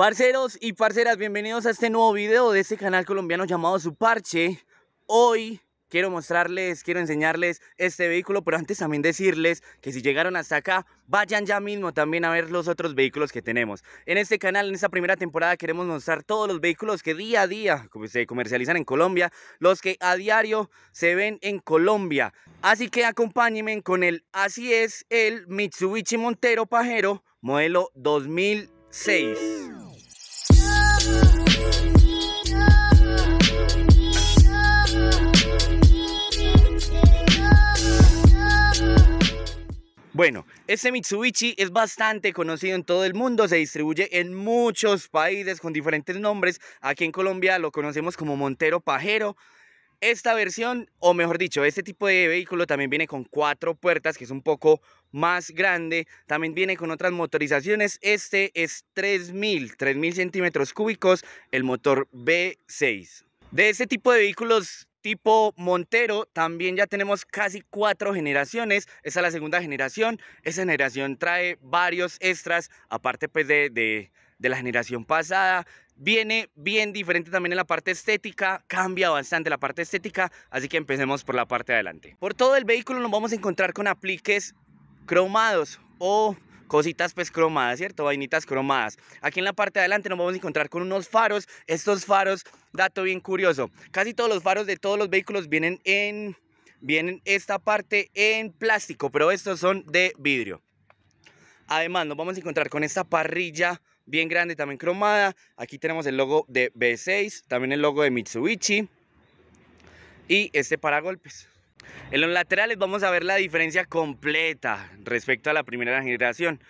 Parceros y parceras, bienvenidos a este nuevo video de este canal colombiano llamado Su Parche. Hoy quiero mostrarles, quiero enseñarles este vehículo, pero antes también decirles que si llegaron hasta acá, vayan ya mismo también a ver los otros vehículos que tenemos. En este canal, en esta primera temporada, queremos mostrar todos los vehículos que día a día se comercializan en Colombia, los que a diario se ven en Colombia. Así que acompáñenme con el, así es, el Mitsubishi Montero Pajero, modelo 2006. Bueno, este Mitsubishi es bastante conocido en todo el mundo, se distribuye en muchos países con diferentes nombres. Aquí en Colombia lo conocemos como Montero Pajero, esta versión, o mejor dicho, este tipo de vehículo también viene con cuatro puertas, que es un poco más grande. También viene con otras motorizaciones. Este es 3000, 3000 centímetros cúbicos, el motor B6. De este tipo de vehículos tipo Montero, también ya tenemos casi cuatro generaciones. Esta es la segunda generación. Esa generación trae varios extras, aparte pues, de, de de la generación pasada. Viene bien diferente también en la parte estética, cambia bastante la parte estética, así que empecemos por la parte de adelante. Por todo el vehículo nos vamos a encontrar con apliques cromados o cositas pues cromadas, ¿cierto? Vainitas cromadas. Aquí en la parte de adelante nos vamos a encontrar con unos faros. Estos faros, dato bien curioso, casi todos los faros de todos los vehículos vienen en... Vienen esta parte en plástico, pero estos son de vidrio. Además nos vamos a encontrar con esta parrilla bien grande, también cromada. Aquí tenemos el logo de B6, también el logo de Mitsubishi. Y este golpes En los laterales vamos a ver la diferencia completa respecto a la primera generación.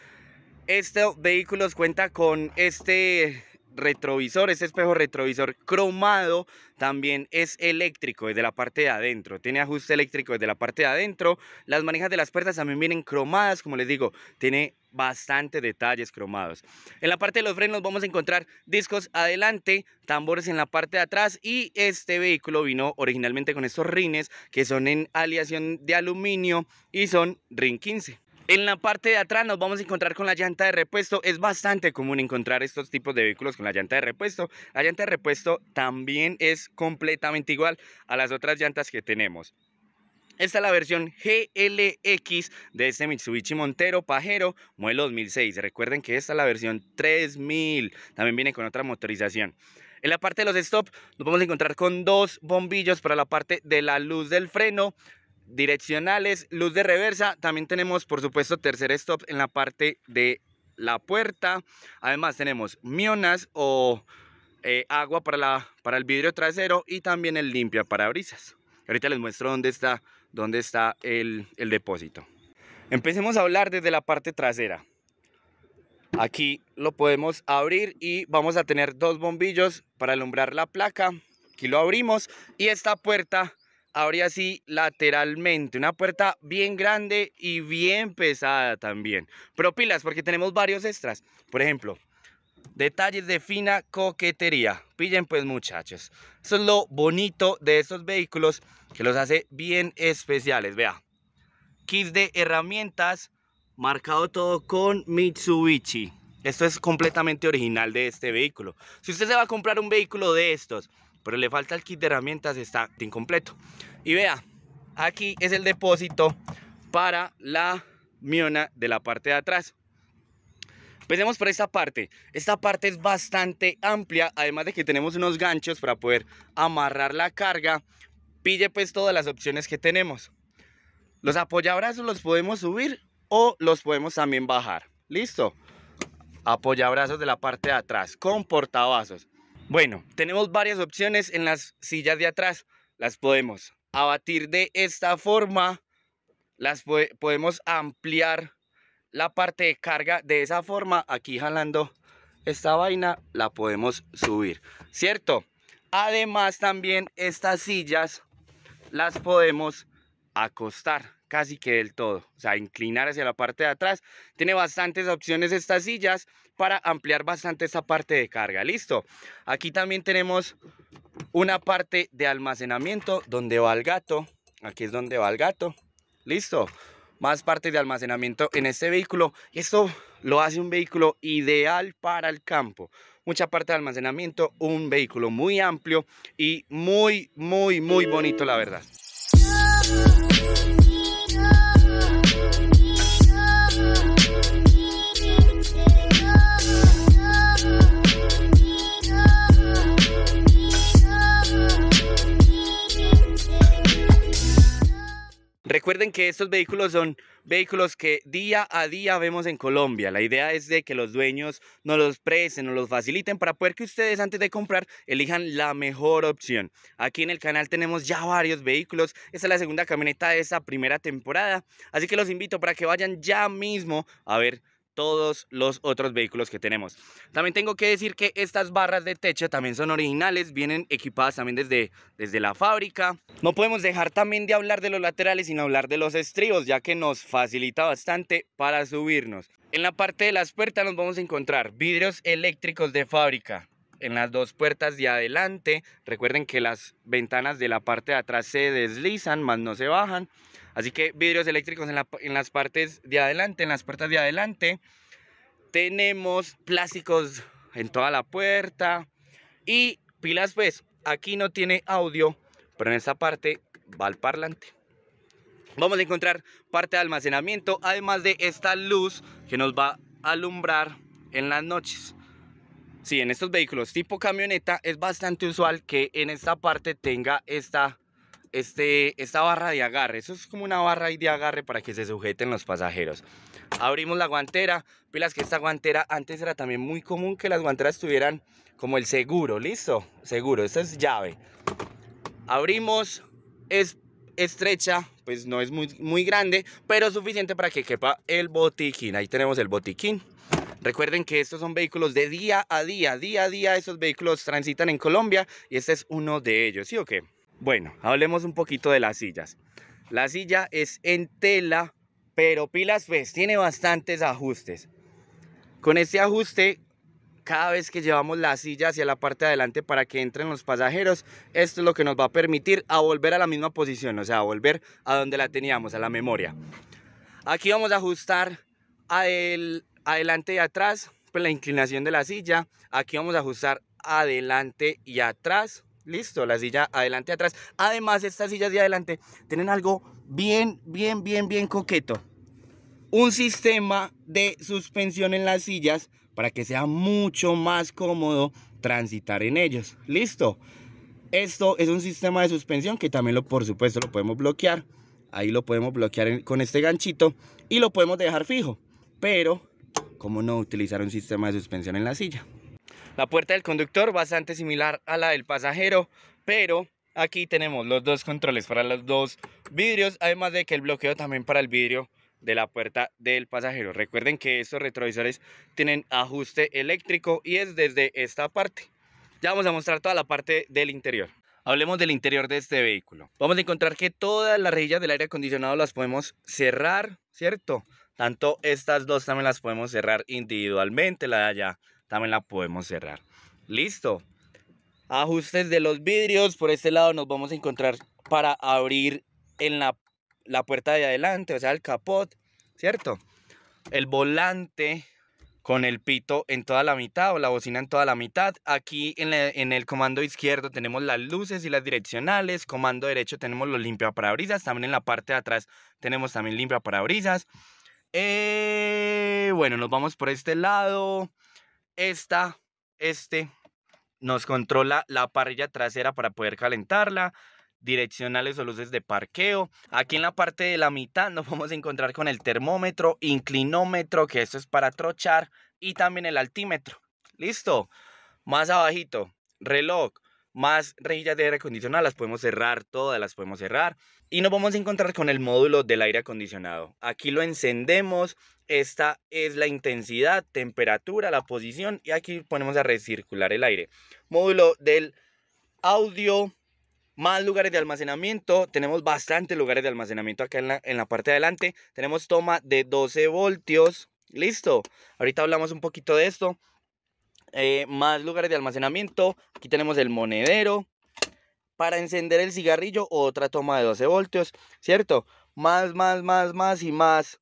Este vehículo cuenta con este retrovisor, este espejo retrovisor cromado también es eléctrico desde la parte de adentro, tiene ajuste eléctrico desde la parte de adentro, las manijas de las puertas también vienen cromadas, como les digo, tiene bastante detalles cromados. En la parte de los frenos vamos a encontrar discos adelante, tambores en la parte de atrás y este vehículo vino originalmente con estos rines que son en aleación de aluminio y son RIN 15. En la parte de atrás nos vamos a encontrar con la llanta de repuesto. Es bastante común encontrar estos tipos de vehículos con la llanta de repuesto. La llanta de repuesto también es completamente igual a las otras llantas que tenemos. Esta es la versión GLX de este Mitsubishi Montero Pajero modelo 2006. Recuerden que esta es la versión 3000. También viene con otra motorización. En la parte de los stop nos vamos a encontrar con dos bombillos para la parte de la luz del freno, direccionales, luz de reversa. También tenemos, por supuesto, tercer stop en la parte de la puerta. Además tenemos mionas o eh, agua para, la, para el vidrio trasero y también el limpia brisas Ahorita les muestro dónde está, dónde está el, el depósito. Empecemos a hablar desde la parte trasera. Aquí lo podemos abrir y vamos a tener dos bombillos para alumbrar la placa. Aquí lo abrimos y esta puerta abre así lateralmente. Una puerta bien grande y bien pesada también. Pero pilas, porque tenemos varios extras. Por ejemplo, detalles de fina coquetería. Pillen pues muchachos. Eso es lo bonito de estos vehículos que los hace bien especiales. Vea, kit de herramientas marcado todo con Mitsubishi. Esto es completamente original de este vehículo. Si usted se va a comprar un vehículo de estos pero le falta el kit de herramientas, está incompleto. Y vea, aquí es el depósito para la miona de la parte de atrás. Empecemos por esta parte. Esta parte es bastante amplia, además de que tenemos unos ganchos para poder amarrar la carga. Pille pues todas las opciones que tenemos. Los apoyabrazos los podemos subir o los podemos también bajar. Listo. Apoyabrazos de la parte de atrás con portavasos. Bueno, tenemos varias opciones en las sillas de atrás. Las podemos abatir de esta forma, las podemos ampliar la parte de carga de esa forma, aquí jalando esta vaina, la podemos subir, ¿cierto? Además también estas sillas las podemos acostar casi que del todo, o sea, inclinar hacia la parte de atrás. Tiene bastantes opciones estas sillas para ampliar bastante esta parte de carga, listo. Aquí también tenemos una parte de almacenamiento donde va el gato, aquí es donde va el gato, listo. Más partes de almacenamiento en este vehículo. Esto lo hace un vehículo ideal para el campo, mucha parte de almacenamiento, un vehículo muy amplio y muy, muy, muy bonito, la verdad. Recuerden que estos vehículos son vehículos que día a día vemos en Colombia. La idea es de que los dueños nos los presten, nos los faciliten para poder que ustedes antes de comprar elijan la mejor opción. Aquí en el canal tenemos ya varios vehículos. Esta es la segunda camioneta de esta primera temporada. Así que los invito para que vayan ya mismo a ver todos los otros vehículos que tenemos. También tengo que decir que estas barras de techo también son originales, vienen equipadas también desde, desde la fábrica. No podemos dejar también de hablar de los laterales sin hablar de los estribos, ya que nos facilita bastante para subirnos. En la parte de las puertas nos vamos a encontrar vidrios eléctricos de fábrica, en las dos puertas de adelante. Recuerden que las ventanas de la parte de atrás se deslizan, más no se bajan. Así que vidrios eléctricos en, las partes de adelante, en las puertas de adelante. Tenemos plásticos en toda la puerta. Y pilas pues, aquí no tiene audio, pero en esta parte va el parlante. Vamos a encontrar parte de almacenamiento, además de esta luz que nos va a alumbrar en las noches. Sí, en estos vehículos tipo camioneta es bastante usual que en esta parte tenga esta este, esta barra de agarre. Eso es como una barra de agarre para que se sujeten los pasajeros. Abrimos la guantera. Pilas que esta guantera antes era también muy común que las guanteras tuvieran como el seguro. ¿Listo? Seguro. Esta es llave. Abrimos. Es estrecha, pues no es muy, muy grande, pero suficiente para que quepa el botiquín. Ahí tenemos el botiquín. Recuerden que estos son vehículos de día a día, día a día esos vehículos transitan en Colombia y este es uno de ellos, ¿sí o qué? Bueno, hablemos un poquito de las sillas. La silla es en tela, pero pilas pues tiene bastantes ajustes. Con este ajuste, cada vez que llevamos la silla hacia la parte de adelante para que entren los pasajeros, esto es lo que nos va a permitir a volver a la misma posición, o sea, a volver a donde la teníamos, a la memoria. Aquí vamos a ajustar adelante y atrás, pues, la inclinación de la silla. Aquí vamos a ajustar adelante y atrás Listo, la silla adelante atrás. Además, estas sillas de adelante tienen algo bien, bien, bien, bien coqueto. Un sistema de suspensión en las sillas para que sea mucho más cómodo transitar en ellos. Listo. Esto es un sistema de suspensión que también, lo, por supuesto, lo podemos bloquear. Ahí lo podemos bloquear con este ganchito y lo podemos dejar fijo. Pero, ¿cómo no utilizar un sistema de suspensión en la silla? La puerta del conductor bastante similar a la del pasajero, pero aquí tenemos los dos controles para los dos vidrios, además de que el bloqueo también para el vidrio de la puerta del pasajero. Recuerden que estos retrovisores tienen ajuste eléctrico y es desde esta parte. Ya vamos a mostrar toda la parte del interior. Hablemos del interior de este vehículo. Vamos a encontrar que todas las rejillas del aire acondicionado las podemos cerrar, ¿cierto? Tanto estas dos también las podemos cerrar individualmente, la de allá también la podemos cerrar. Listo. Ajustes de los vidrios. Por este lado nos vamos a encontrar para abrir en la, la puerta de adelante, o sea, el capot, ¿cierto? El volante con el pito en toda la mitad o la bocina en toda la mitad. Aquí en, el comando izquierdo tenemos las luces y las direccionales. Comando derecho tenemos los limpiaparabrisas. También en la parte de atrás tenemos también limpiaparabrisas. Eh, bueno, nos vamos por este lado esta, este, nos controla la parrilla trasera para poder calentarla direccionales o luces de parqueo. Aquí en la parte de la mitad nos vamos a encontrar con el termómetro, inclinómetro, que esto es para trochar, y también el altímetro. Listo. Más abajito, reloj, más rejillas de aire acondicionado, las podemos cerrar, todas las podemos cerrar. Y nos vamos a encontrar con el módulo del aire acondicionado. Aquí lo encendemos, esta es la intensidad, temperatura, la posición y aquí ponemos a recircular el aire. Módulo del audio, más lugares de almacenamiento, tenemos bastantes lugares de almacenamiento acá en la, en la parte de adelante. Tenemos toma de 12 voltios, listo. Ahorita hablamos un poquito de esto. Eh, más lugares de almacenamiento. Aquí tenemos el monedero para encender el cigarrillo, otra toma de 12 voltios, ¿cierto? Más, más, más, más y más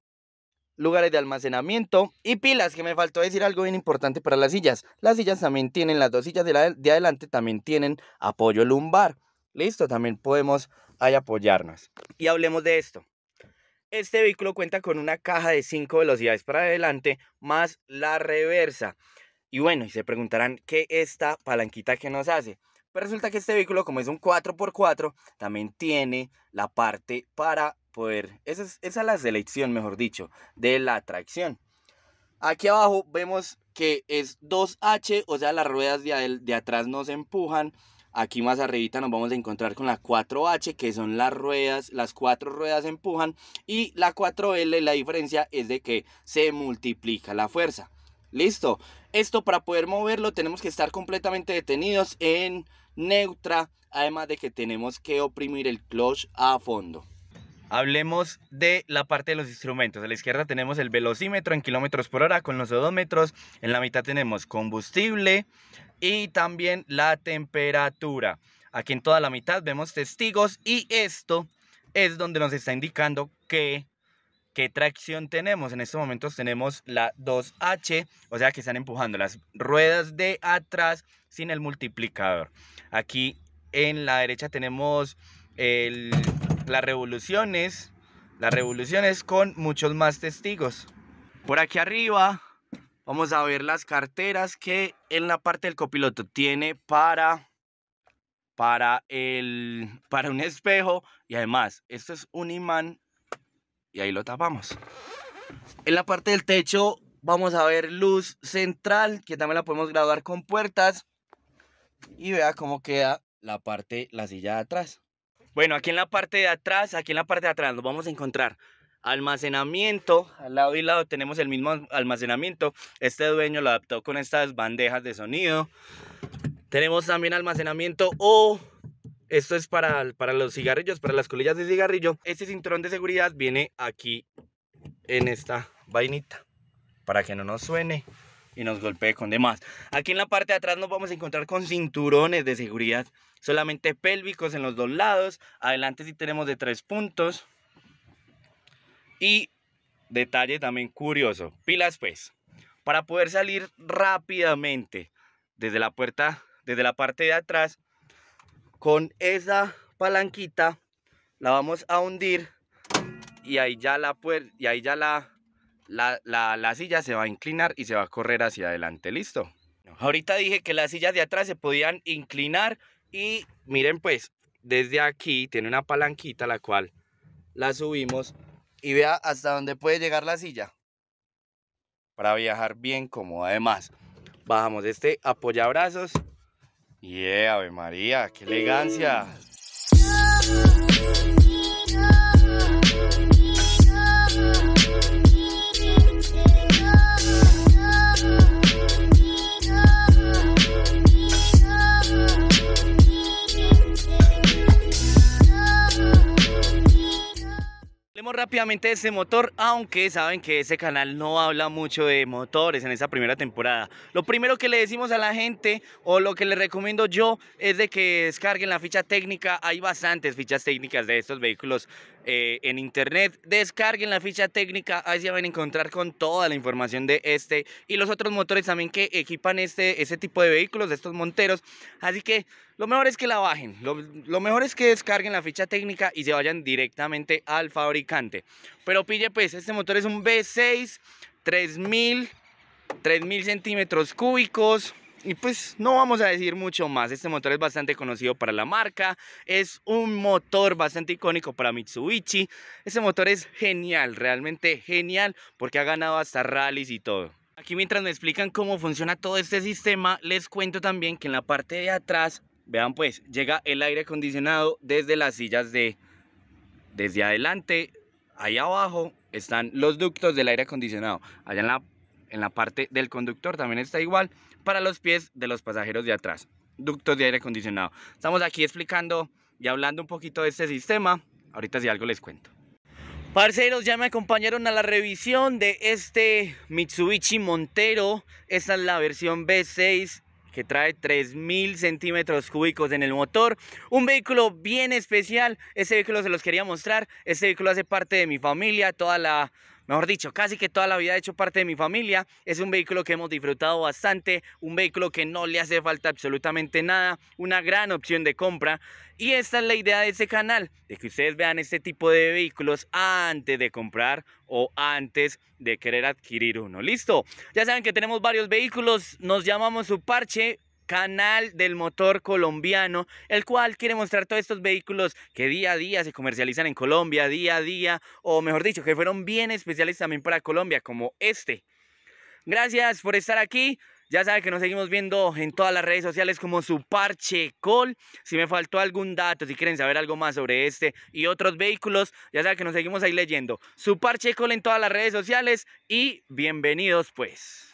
lugares de almacenamiento y pilas, que me faltó decir algo bien importante para las sillas. Las sillas también tienen, las dos sillas de, la, de adelante también tienen apoyo lumbar. Listo, también podemos apoyarnos. Y hablemos de esto. Este vehículo cuenta con una caja de 5 velocidades para adelante más la reversa. Y bueno, y se preguntarán qué esta palanquita que nos hace. Pero pues resulta que este vehículo, como es un 4x4, también tiene la parte para poder... Esa es, la selección, mejor dicho, de la tracción. Aquí abajo vemos que es 2H, o sea, las ruedas de, de atrás nos empujan. Aquí más arribita nos vamos a encontrar con la 4H, que son las ruedas, las cuatro ruedas empujan. Y la 4L, la diferencia es de que se multiplica la fuerza. Listo. Esto para poder moverlo tenemos que estar completamente detenidos en neutra, además de que tenemos que oprimir el clutch a fondo. Hablemos de la parte de los instrumentos. A la izquierda tenemos el velocímetro en kilómetros por hora con los odómetros. En la mitad tenemos combustible y también la temperatura. Aquí en toda la mitad vemos testigos y esto es donde nos está indicando que ¿Qué tracción tenemos? En estos momentos tenemos la 2H, o sea que están empujando las ruedas de atrás sin el multiplicador. Aquí en la derecha tenemos las revoluciones, las revoluciones con muchos más testigos. Por aquí arriba vamos a ver las carteras que en la parte del copiloto tiene para para el para un espejo y además esto es un imán y ahí lo tapamos. En la parte del techo vamos a ver luz central, que también la podemos graduar con puertas. Y vea cómo queda la parte, la silla de atrás. Bueno, aquí en la parte de atrás, aquí en la parte de atrás nos vamos a encontrar almacenamiento, al lado y lado tenemos el mismo almacenamiento, este dueño lo adaptó con estas bandejas de sonido, tenemos también almacenamiento o esto es para, para los cigarrillos, para las colillas de cigarrillo. Este cinturón de seguridad viene aquí en esta vainita para que no nos suene y nos golpee con demás. Aquí en la parte de atrás nos vamos a encontrar con cinturones de seguridad, solamente pélvicos en los dos lados. Adelante sí tenemos de tres puntos. Y detalle también curioso, pilas pues. Para poder salir rápidamente desde la puerta, desde la parte de atrás, con esa palanquita la vamos a hundir y ahí ya la y ahí ya la, la, silla se va a inclinar y se va a correr hacia adelante, listo. Ahorita dije que las sillas de atrás se podían inclinar y miren pues, desde aquí tiene una palanquita la cual la subimos y vea hasta dónde puede llegar la silla. Para viajar bien cómodo además. Bajamos este apoyabrazos Yeah, Ave María, qué elegancia. rápidamente de este motor, aunque saben que ese canal no habla mucho de motores en esa primera temporada. Lo primero que le decimos a la gente o lo que le recomiendo yo es de que descarguen la ficha técnica. Hay bastantes fichas técnicas de estos vehículos eh, en internet. Descarguen la ficha técnica, ahí se van a encontrar con toda la información de este y los otros motores también que equipan este, este tipo de vehículos, estos monteros. Así que lo mejor es que la bajen, lo, mejor es que descarguen la ficha técnica y se vayan directamente al fabricante. Pero pille pues, este motor es un V6 3000, 3000 centímetros cúbicos. Y pues no vamos a decir mucho más, este motor es bastante conocido para la marca, es un motor bastante icónico para Mitsubishi, este motor es genial, realmente genial, porque ha ganado hasta rallies y todo. Aquí mientras me explican cómo funciona todo este sistema, les cuento también que en la parte de atrás, vean pues, llega el aire acondicionado desde las sillas de... Desde adelante, ahí abajo, están los ductos del aire acondicionado. Allá en la en la parte del conductor también está igual para los pies de los pasajeros de atrás. Ductos de aire acondicionado. Estamos aquí explicando y hablando un poquito de este sistema. Ahorita si algo les cuento. Parceros, ya me acompañaron a la revisión de este Mitsubishi Montero. Esta es la versión B6 que trae 3000 centímetros cúbicos en el motor. Un vehículo bien especial. Este vehículo se los quería mostrar. Este vehículo hace parte de mi familia. Toda la mejor dicho, casi que toda la vida he hecho parte de mi familia. Es un vehículo que hemos disfrutado bastante, un vehículo que no le hace falta absolutamente nada, una gran opción de compra. Y esta es la idea de este canal, de que ustedes vean este tipo de vehículos antes de comprar o antes de querer adquirir uno. Listo, ya saben que tenemos varios vehículos, nos llamamos su parche canal del motor colombiano, el cual quiere mostrar todos estos vehículos que día a día se comercializan en Colombia, día a día, o mejor dicho, que fueron bien especiales también para Colombia, como este. Gracias por estar aquí. Ya saben que nos seguimos viendo en todas las redes sociales como su parche col. Si me faltó algún dato, si quieren saber algo más sobre este y otros vehículos, ya sabe que nos seguimos ahí leyendo. Su parche col en todas las redes sociales y bienvenidos pues.